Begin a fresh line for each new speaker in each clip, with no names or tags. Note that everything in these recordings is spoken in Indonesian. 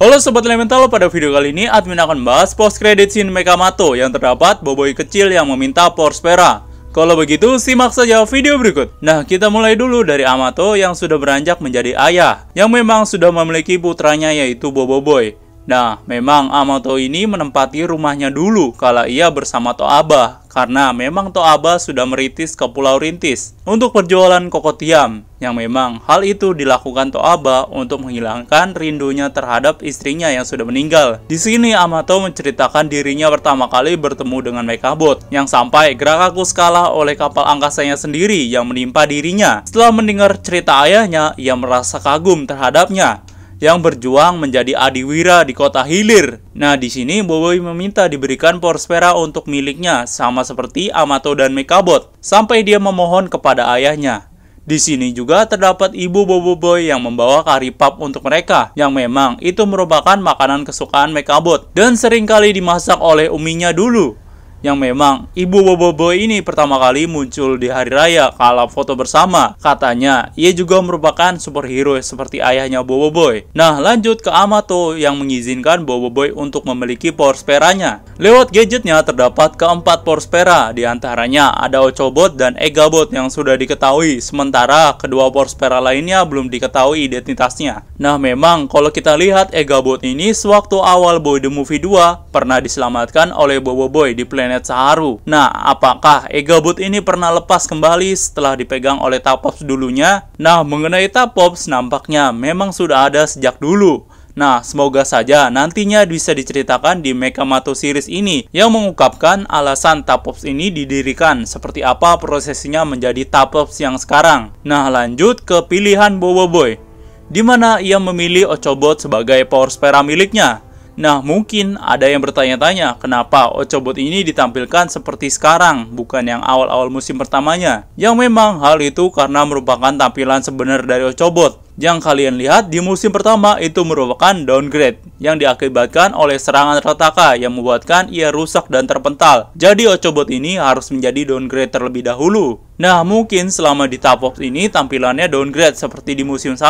Halo Sobat Elemental, pada video kali ini admin akan membahas post credit scene Mekamato yang terdapat boboi kecil yang meminta Porspera. Kalau begitu, simak saja video berikut. Nah, kita mulai dulu dari Amato yang sudah beranjak menjadi ayah, yang memang sudah memiliki putranya yaitu Boboiboy. Nah, memang Amato ini menempati rumahnya dulu kala ia bersama Toaba, karena memang Toaba sudah meritis ke Pulau Rintis untuk perjualan kokotiam, yang memang hal itu dilakukan Toaba untuk menghilangkan rindunya terhadap istrinya yang sudah meninggal. Di sini Amato menceritakan dirinya pertama kali bertemu dengan Mekabot, yang sampai aku kalah oleh kapal angkasanya sendiri yang menimpa dirinya. Setelah mendengar cerita ayahnya, ia merasa kagum terhadapnya yang berjuang menjadi adiwira di kota Hilir. Nah, di sini Boboiboy meminta diberikan Porspera untuk miliknya sama seperti Amato dan Mekabot sampai dia memohon kepada ayahnya. Di sini juga terdapat ibu Boboiboy yang membawa kari pap untuk mereka, yang memang itu merupakan makanan kesukaan Mekabot dan seringkali dimasak oleh uminya dulu yang memang ibu Boboiboy ini pertama kali muncul di hari raya kala foto bersama. Katanya, ia juga merupakan superhero seperti ayahnya Boboiboy. Nah, lanjut ke Amato yang mengizinkan Boboiboy untuk memiliki power speranya. Lewat gadgetnya terdapat keempat power spera, di antaranya ada Ochobot dan Egabot yang sudah diketahui, sementara kedua power spera lainnya belum diketahui identitasnya. Nah, memang kalau kita lihat Egabot ini sewaktu awal Boy the Movie 2 pernah diselamatkan oleh Boboiboy di planet planet Saharu. Nah, apakah Egabut ini pernah lepas kembali setelah dipegang oleh Tapops dulunya? Nah, mengenai Tapops nampaknya memang sudah ada sejak dulu. Nah, semoga saja nantinya bisa diceritakan di Mekamato series ini yang mengungkapkan alasan Tapops ini didirikan, seperti apa prosesnya menjadi Tapops yang sekarang. Nah, lanjut ke pilihan Boboiboy. Boy, di mana ia memilih Ochobot sebagai power spera miliknya. Nah, mungkin ada yang bertanya-tanya kenapa Ocobot ini ditampilkan seperti sekarang, bukan yang awal-awal musim pertamanya. Yang memang hal itu karena merupakan tampilan sebenar dari Ocobot. Yang kalian lihat di musim pertama itu merupakan downgrade yang diakibatkan oleh serangan retaka yang membuatkan ia rusak dan terpental. Jadi Ocobot ini harus menjadi downgrade terlebih dahulu. Nah, mungkin selama di Tapox ini tampilannya downgrade seperti di musim 1,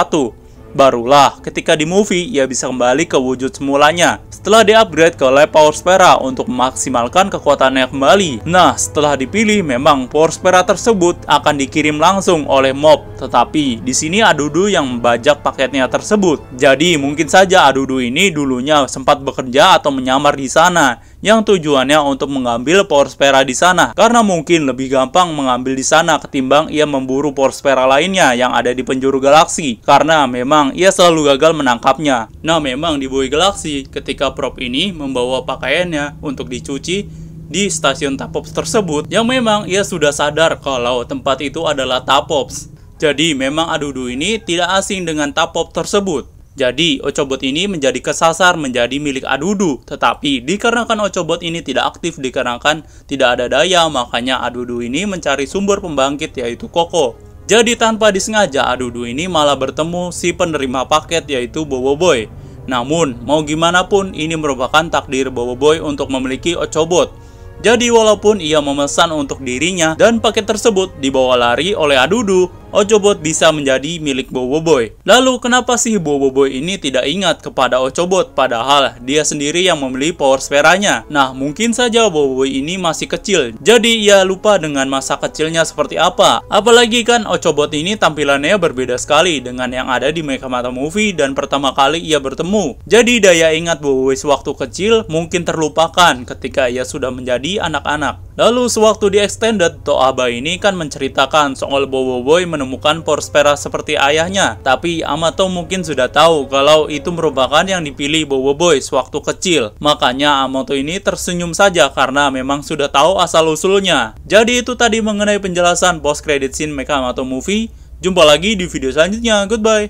Barulah ketika di movie ia bisa kembali ke wujud semulanya setelah di upgrade ke lab Power Spera untuk memaksimalkan kekuatannya kembali. Nah, setelah dipilih memang Power Spera tersebut akan dikirim langsung oleh mob, tetapi di sini Adudu yang membajak paketnya tersebut. Jadi mungkin saja Adudu ini dulunya sempat bekerja atau menyamar di sana yang tujuannya untuk mengambil Porspera di sana karena mungkin lebih gampang mengambil di sana ketimbang ia memburu Porspera lainnya yang ada di penjuru galaksi karena memang ia selalu gagal menangkapnya. Nah, memang di Boy Galaksi ketika prop ini membawa pakaiannya untuk dicuci di stasiun Tapops tersebut yang memang ia sudah sadar kalau tempat itu adalah Tapops. Jadi memang Adudu ini tidak asing dengan Tapop tersebut. Jadi, Ocobot ini menjadi kesasar menjadi milik Adudu, tetapi dikarenakan Ocobot ini tidak aktif dikarenakan tidak ada daya, makanya Adudu ini mencari sumber pembangkit yaitu Koko. Jadi tanpa disengaja Adudu ini malah bertemu si penerima paket yaitu Bobo Boy. Namun, mau gimana pun ini merupakan takdir Bobo Boy untuk memiliki Ocobot. Jadi walaupun ia memesan untuk dirinya dan paket tersebut dibawa lari oleh Adudu, Ocobot bisa menjadi milik Boboiboy. Lalu kenapa sih Boboiboy ini tidak ingat kepada Ocobot padahal dia sendiri yang membeli power sferanya? Nah, mungkin saja Boboiboy ini masih kecil. Jadi ia lupa dengan masa kecilnya seperti apa. Apalagi kan Ocobot ini tampilannya berbeda sekali dengan yang ada di Mata Movie dan pertama kali ia bertemu. Jadi daya ingat Boboiboy sewaktu kecil mungkin terlupakan ketika ia sudah menjadi anak-anak. Lalu sewaktu di Extended, Toaba ini kan menceritakan soal Boboiboy men menemukan Porspera seperti ayahnya, tapi Amato mungkin sudah tahu kalau itu merupakan yang dipilih Bobo Boys sewaktu kecil. Makanya Amato ini tersenyum saja karena memang sudah tahu asal-usulnya. Jadi itu tadi mengenai penjelasan post credit scene Mecha Amato Movie. Jumpa lagi di video selanjutnya. Goodbye.